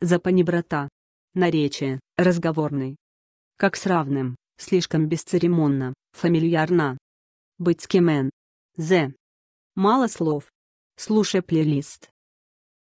запаниброта. Наречие, разговорный. Как с равным, слишком бесцеремонно, фамильярно. Быть с кем З. Мало слов. Слушай плейлист.